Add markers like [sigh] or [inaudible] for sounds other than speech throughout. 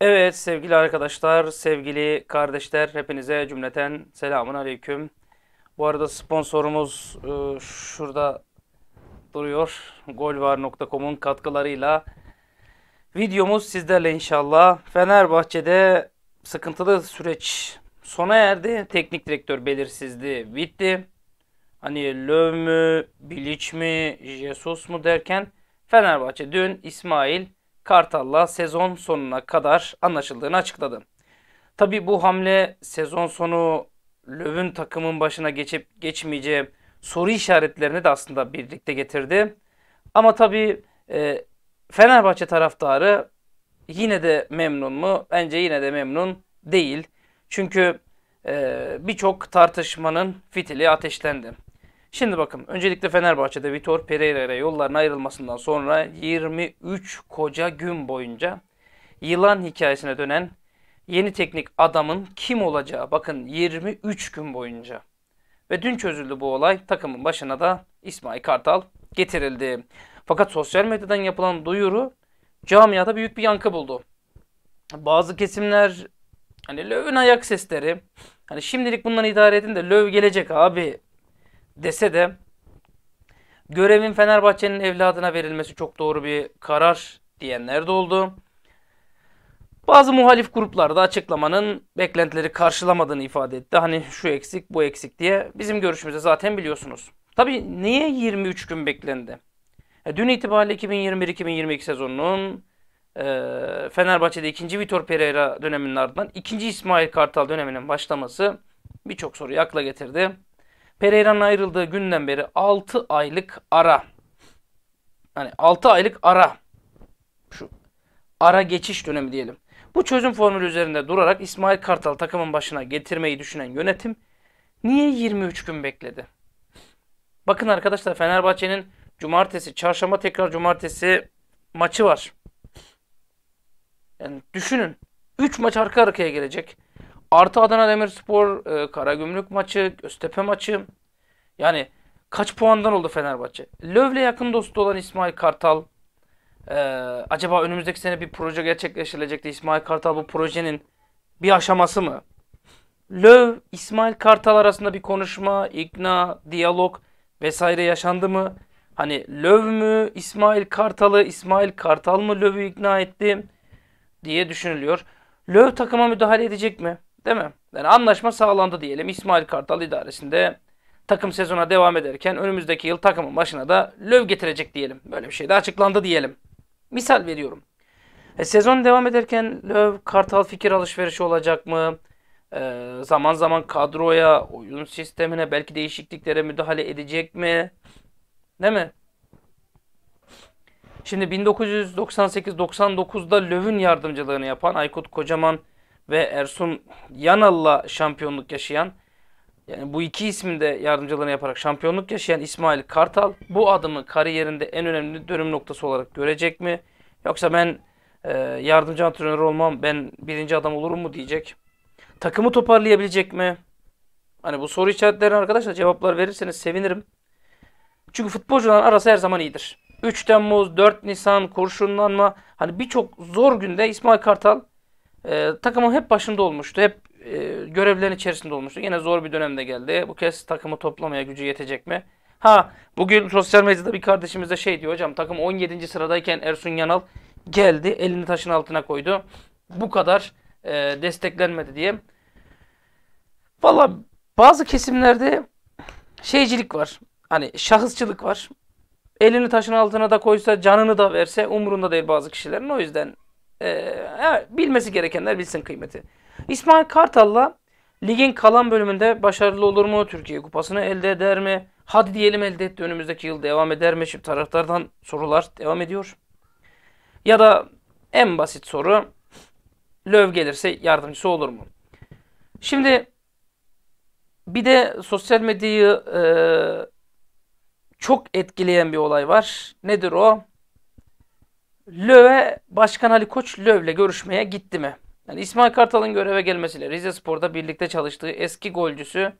Evet sevgili arkadaşlar, sevgili kardeşler hepinize cümleten selamun aleyküm. Bu arada sponsorumuz e, şurada duruyor. Golvar.com'un katkılarıyla videomuz sizlerle inşallah. Fenerbahçe'de sıkıntılı süreç sona erdi. Teknik direktör belirsizliği bitti. Hani Löw mü, Bilic mi, Jesus mu derken Fenerbahçe dün İsmail Kartal'la sezon sonuna kadar anlaşıldığını açıkladı. Tabi bu hamle sezon sonu Löv'ün takımın başına geçip geçmeyeceği soru işaretlerini de aslında birlikte getirdi. Ama tabi e, Fenerbahçe taraftarı yine de memnun mu? Bence yine de memnun değil. Çünkü e, birçok tartışmanın fitili ateşlendi. Şimdi bakın öncelikle Fenerbahçe'de Vitor Pereira'ya yolların ayrılmasından sonra 23 koca gün boyunca yılan hikayesine dönen yeni teknik adamın kim olacağı bakın 23 gün boyunca. Ve dün çözüldü bu olay takımın başına da İsmail Kartal getirildi. Fakat sosyal medyadan yapılan duyuru camiada büyük bir yankı buldu. Bazı kesimler hani Löv'ün ayak sesleri hani şimdilik bundan idare edin de Löv gelecek abi dese de görevin Fenerbahçe'nin evladına verilmesi çok doğru bir karar diyenler de oldu. Bazı muhalif gruplar da açıklamanın beklentileri karşılamadığını ifade etti. Hani şu eksik bu eksik diye bizim görüşümüzde zaten biliyorsunuz. Tabi niye 23 gün beklendi? E, dün itibariyle 2021-2022 sezonunun e, Fenerbahçe'de ikinci Vitor Pereira döneminin ardından ikinci İsmail Kartal döneminin başlaması birçok soruyu akla getirdi. Pereira'nın ayrıldığı günden beri 6 aylık ara. Hani 6 aylık ara. Şu ara geçiş dönemi diyelim. Bu çözüm formülü üzerinde durarak İsmail Kartal takımın başına getirmeyi düşünen yönetim niye 23 gün bekledi? Bakın arkadaşlar Fenerbahçe'nin cumartesi, çarşamba tekrar cumartesi maçı var. Yani düşünün. 3 maç arka arkaya gelecek. Artı Adana Demirspor, e, Karagümrük maçı, Göztepe maçı. Yani kaç puandan oldu Fenerbahçe? Löv'le yakın dostu olan İsmail Kartal ee, acaba önümüzdeki sene bir proje gerçekleştirilecek gerçekleştirilecekti. İsmail Kartal bu projenin bir aşaması mı? Löv, İsmail Kartal arasında bir konuşma, ikna, diyalog vesaire yaşandı mı? Hani Löv mü İsmail Kartal'ı, İsmail Kartal mı Löv'ü ikna etti diye düşünülüyor. Löv takıma müdahale edecek mi? Değil mi? Yani anlaşma sağlandı diyelim. İsmail Kartal idaresinde takım sezona devam ederken önümüzdeki yıl takımın başına da löv getirecek diyelim. Böyle bir şey de açıklandı diyelim. Misal veriyorum. E, sezon devam ederken löv kartal fikir alışverişi olacak mı? E, zaman zaman kadroya, oyun sistemine belki değişikliklere müdahale edecek mi? Değil mi? Şimdi 1998-99'da Löv'ün yardımcılığını yapan Aykut Kocaman ve Ersun Yanal'la şampiyonluk yaşayan yani bu iki ismin de yardımcılığını yaparak şampiyonluk yaşayan İsmail Kartal bu adımı kariyerinde en önemli dönüm noktası olarak görecek mi? Yoksa ben e, yardımcı antrenör olmam, ben birinci adam olurum mu diyecek. Takımı toparlayabilecek mi? Hani bu soru işaretlerine arkadaşlar cevaplar verirseniz sevinirim. Çünkü futbolcuların arası her zaman iyidir. 3 Temmuz, 4 Nisan, kurşunlanma. Hani birçok zor günde İsmail Kartal e, takımın hep başında olmuştu. Hep e, görevlerin içerisinde olmuştu. Yine zor bir dönemde geldi. Bu kez takımı toplamaya gücü yetecek mi? Ha bugün sosyal medyada bir kardeşimiz de şey diyor hocam takım 17. sıradayken Ersun Yanal geldi elini taşın altına koydu. Bu kadar e, desteklenmedi diye. Valla bazı kesimlerde şeycilik var. Hani şahısçılık var. Elini taşın altına da koysa canını da verse umurunda değil bazı kişilerin. O yüzden e, bilmesi gerekenler bilsin kıymeti. İsmail Kartal'la ligin kalan bölümünde başarılı olur mu? Türkiye Kupası'nı elde eder mi? Hadi diyelim elde etti önümüzdeki yıl devam eder mi? Şimdi taraftardan sorular devam ediyor. Ya da en basit soru Löv gelirse yardımcısı olur mu? Şimdi bir de sosyal medyayı e, çok etkileyen bir olay var. Nedir o? Löve Başkan Ali Koç Löv'le görüşmeye gitti mi? Yani İsmail Kartal'ın göreve gelmesiyle Rize Spor'da birlikte çalıştığı eski golcüsü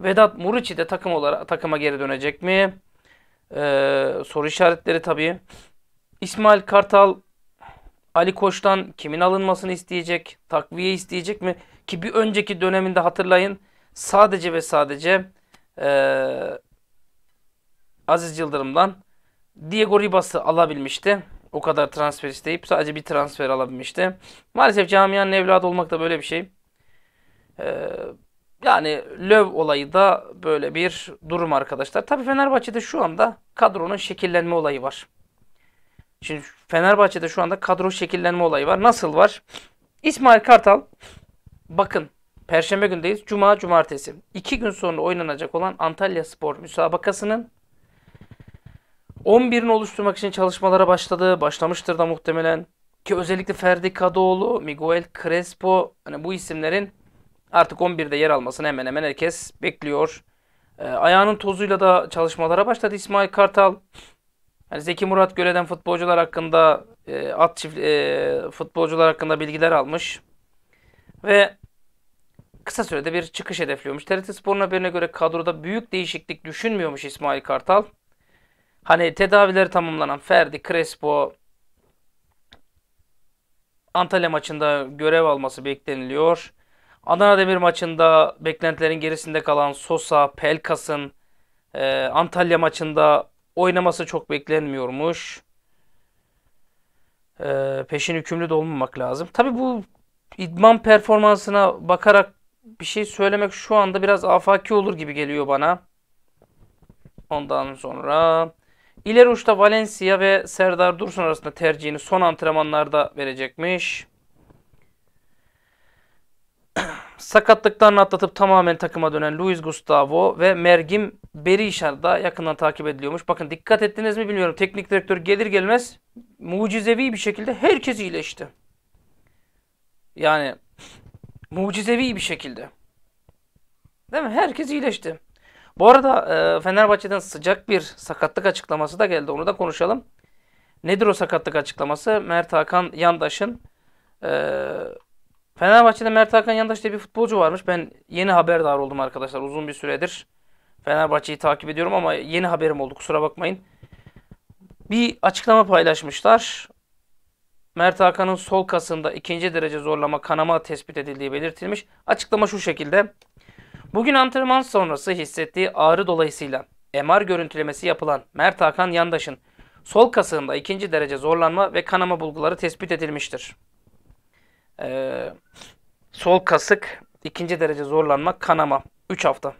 Vedat Muriçi de takım olarak takıma geri dönecek mi? Ee, soru işaretleri tabii. İsmail Kartal Ali Koç'tan kimin alınmasını isteyecek? Takviye isteyecek mi? Ki bir önceki döneminde hatırlayın sadece ve sadece ee, Aziz Yıldırım'dan Diego Ribas'ı alabilmişti o kadar transfer isteyip sadece bir transfer alabilmişti. Maalesef camianın evladı olmak da böyle bir şey. Ee, yani Löv olayı da böyle bir durum arkadaşlar. Tabii Fenerbahçe'de şu anda kadronun şekillenme olayı var. Şimdi Fenerbahçe'de şu anda kadro şekillenme olayı var. Nasıl var? İsmail Kartal bakın Perşembe gündeyiz. Cuma, cumartesi. İki gün sonra oynanacak olan Antalya Spor müsabakasının 11'ini oluşturmak için çalışmalara başladı. Başlamıştır da muhtemelen. Ki özellikle Ferdi Kadıoğlu, Miguel Crespo hani bu isimlerin artık 11'de yer almasını hemen hemen herkes bekliyor. E, ayağının tozuyla da çalışmalara başladı İsmail Kartal. Yani Zeki Murat Göle'den futbolcular hakkında e, at çift e, futbolcular hakkında bilgiler almış. Ve kısa sürede bir çıkış hedefliyormuş. TRT Spor'un haberine göre kadroda büyük değişiklik düşünmüyormuş İsmail Kartal. Hani tedavileri tamamlanan Ferdi, Crespo, Antalya maçında görev alması bekleniliyor. Adana Demir maçında beklentilerin gerisinde kalan Sosa, Pelkas'ın e, Antalya maçında oynaması çok beklenmiyormuş. E, peşin hükümlü de olmamak lazım. Tabi bu idman performansına bakarak bir şey söylemek şu anda biraz afaki olur gibi geliyor bana. Ondan sonra İleri uçta Valencia ve Serdar Dursun arasında tercihini son antrenmanlarda verecekmiş. [clears throat] Sakatlıklarını atlatıp tamamen takıma dönen Luis Gustavo ve Mergim Berişar da yakından takip ediliyormuş. Bakın dikkat ettiniz mi bilmiyorum. Teknik direktör gelir gelmez mucizevi bir şekilde herkes iyileşti. Yani mucizevi bir şekilde. Değil mi? Herkes iyileşti. Bu arada e, Fenerbahçe'den sıcak bir sakatlık açıklaması da geldi. Onu da konuşalım. Nedir o sakatlık açıklaması? Mert Hakan Yandaş'ın e, Fenerbahçe'de Mert Hakan Yandaş diye bir futbolcu varmış. Ben yeni haberdar oldum arkadaşlar. Uzun bir süredir Fenerbahçe'yi takip ediyorum ama yeni haberim oldu. Kusura bakmayın. Bir açıklama paylaşmışlar. Mert Hakan'ın sol kasında ikinci derece zorlama kanama tespit edildiği belirtilmiş. Açıklama şu şekilde. Bugün antrenman sonrası hissettiği ağrı dolayısıyla MR görüntülemesi yapılan Mert Hakan Yandaş'ın sol kasığında ikinci derece zorlanma ve kanama bulguları tespit edilmiştir. Ee, sol kasık ikinci derece zorlanma kanama 3 hafta.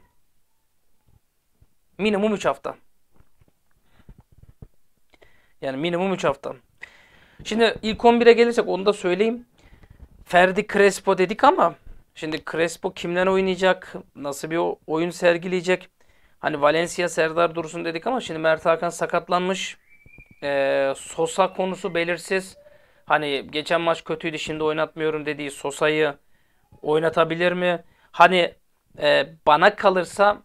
Minimum 3 hafta. Yani minimum 3 hafta. Şimdi ilk 11'e gelirsek onu da söyleyeyim. Ferdi Crespo dedik ama Şimdi Crespo kimden oynayacak? Nasıl bir oyun sergileyecek? Hani Valencia Serdar Dursun dedik ama şimdi Mert Hakan sakatlanmış. Ee, Sosa konusu belirsiz. Hani geçen maç kötüydü şimdi oynatmıyorum dediği Sosa'yı oynatabilir mi? Hani e, bana kalırsa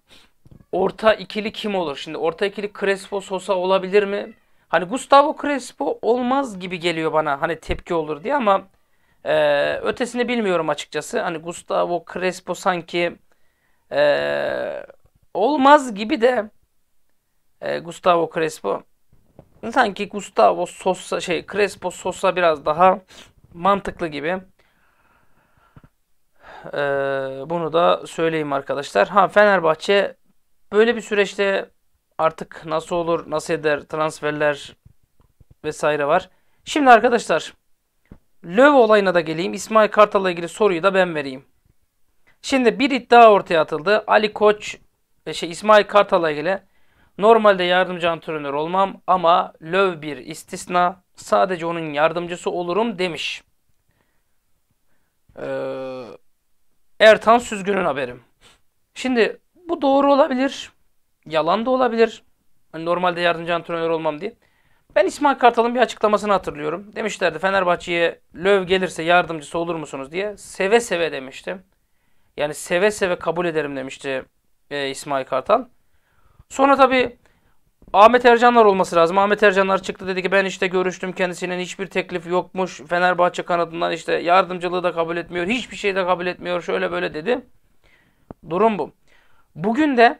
orta ikili kim olur? Şimdi orta ikili Crespo Sosa olabilir mi? Hani Gustavo Crespo olmaz gibi geliyor bana. Hani tepki olur diye ama ee, ötesini bilmiyorum açıkçası. Hani Gustavo Crespo sanki e, olmaz gibi de e, Gustavo Crespo sanki Gustavo Sosa şey Crespo Sosa biraz daha mantıklı gibi. Ee, bunu da söyleyeyim arkadaşlar. Ha Fenerbahçe böyle bir süreçte artık nasıl olur, nasıl eder transferler vesaire var. Şimdi arkadaşlar Löv olayına da geleyim. İsmail Kartal'la ilgili soruyu da ben vereyim. Şimdi bir iddia ortaya atıldı. Ali Koç, e, şey İsmail Kartal'la ilgili normalde yardımcı antrenör olmam ama Löv bir istisna sadece onun yardımcısı olurum demiş. Ee, Ertan Süzgün'ün haberim. Şimdi bu doğru olabilir. Yalan da olabilir. Hani normalde yardımcı antrenör olmam diye. Ben İsmail Kartal'ın bir açıklamasını hatırlıyorum. Demişlerdi Fenerbahçe'ye Löv gelirse yardımcısı olur musunuz diye. Seve seve demiştim. Yani seve seve kabul ederim demişti e, İsmail Kartal. Sonra tabii Ahmet Ercanlar olması lazım. Ahmet Ercanlar çıktı dedi ki ben işte görüştüm kendisinin hiçbir teklif yokmuş. Fenerbahçe kanadından işte yardımcılığı da kabul etmiyor. Hiçbir şey de kabul etmiyor. Şöyle böyle dedi. Durum bu. Bugün de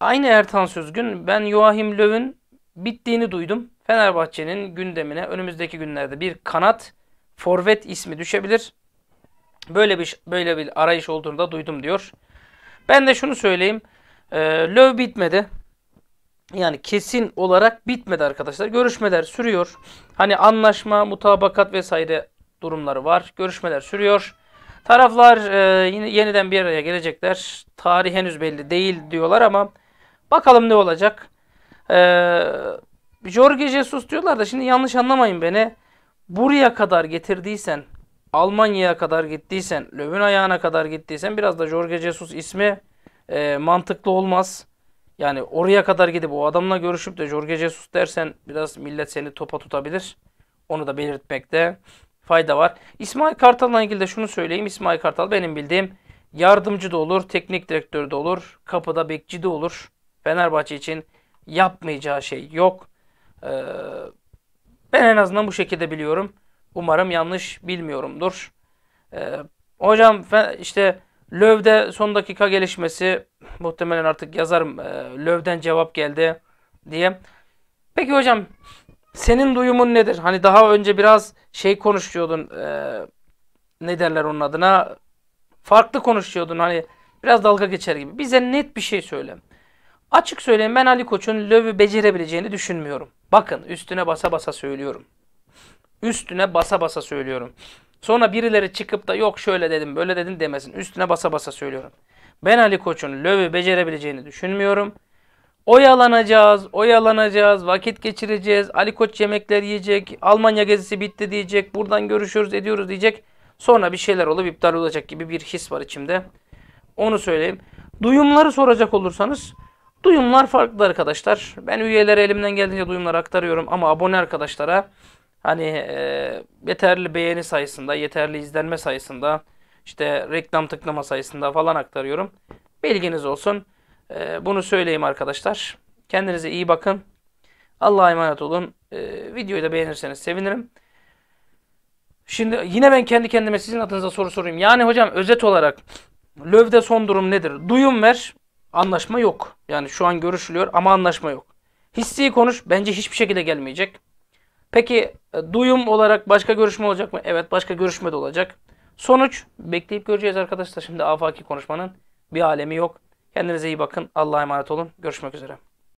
aynı Ertan Sözgün ben Joachim Löw'ün bittiğini duydum. Fenerbahçe'nin gündemine önümüzdeki günlerde bir kanat forvet ismi düşebilir. Böyle bir böyle bir arayış olduğunu da duydum diyor. Ben de şunu söyleyeyim. E, ee, Löw bitmedi. Yani kesin olarak bitmedi arkadaşlar. Görüşmeler sürüyor. Hani anlaşma, mutabakat vesaire durumları var. Görüşmeler sürüyor. Taraflar e, yine yeniden bir araya gelecekler. Tarih henüz belli değil diyorlar ama bakalım ne olacak. Eee Jorge Jesus diyorlar da şimdi yanlış anlamayın beni. Buraya kadar getirdiysen, Almanya'ya kadar gittiysen, Löw'ün ayağına kadar gittiysen biraz da Jorge Jesus ismi e, mantıklı olmaz. Yani oraya kadar gidip o adamla görüşüp de Jorge Jesus dersen biraz millet seni topa tutabilir. Onu da belirtmekte fayda var. İsmail Kartal'la ilgili de şunu söyleyeyim. İsmail Kartal benim bildiğim yardımcı da olur, teknik direktör de olur, kapıda bekçi de olur. Fenerbahçe için yapmayacağı şey yok. Ee, ben en azından bu şekilde biliyorum. Umarım yanlış bilmiyorumdur. Ee, hocam işte Löv'de son dakika gelişmesi muhtemelen artık yazarım. E, ee, Löv'den cevap geldi diye. Peki hocam senin duyumun nedir? Hani daha önce biraz şey konuşuyordun. E, ne derler onun adına? Farklı konuşuyordun. Hani biraz dalga geçer gibi. Bize net bir şey söyle. Açık söyleyeyim ben Ali Koç'un Löv'ü becerebileceğini düşünmüyorum. Bakın üstüne basa basa söylüyorum. Üstüne basa basa söylüyorum. Sonra birileri çıkıp da yok şöyle dedim böyle dedim demesin. Üstüne basa basa söylüyorum. Ben Ali Koç'un Löv'ü becerebileceğini düşünmüyorum. Oyalanacağız, oyalanacağız, vakit geçireceğiz. Ali Koç yemekler yiyecek, Almanya gezisi bitti diyecek, buradan görüşürüz ediyoruz diyecek. Sonra bir şeyler olup iptal olacak gibi bir his var içimde. Onu söyleyeyim. Duyumları soracak olursanız Duyumlar farklı arkadaşlar. Ben üyelere elimden geldiğince duyumları aktarıyorum ama abone arkadaşlara hani e, yeterli beğeni sayısında, yeterli izlenme sayısında, işte reklam tıklama sayısında falan aktarıyorum. Bilginiz olsun. E, bunu söyleyeyim arkadaşlar. Kendinize iyi bakın. Allah'a emanet olun. E, videoyu da beğenirseniz sevinirim. Şimdi yine ben kendi kendime sizin adınıza soru sorayım. Yani hocam özet olarak lövde son durum nedir? Duyum ver, Anlaşma yok. Yani şu an görüşülüyor ama anlaşma yok. Hissi konuş bence hiçbir şekilde gelmeyecek. Peki e, duyum olarak başka görüşme olacak mı? Evet başka görüşme de olacak. Sonuç bekleyip göreceğiz arkadaşlar. Şimdi afaki konuşmanın bir alemi yok. Kendinize iyi bakın. Allah'a emanet olun. Görüşmek üzere.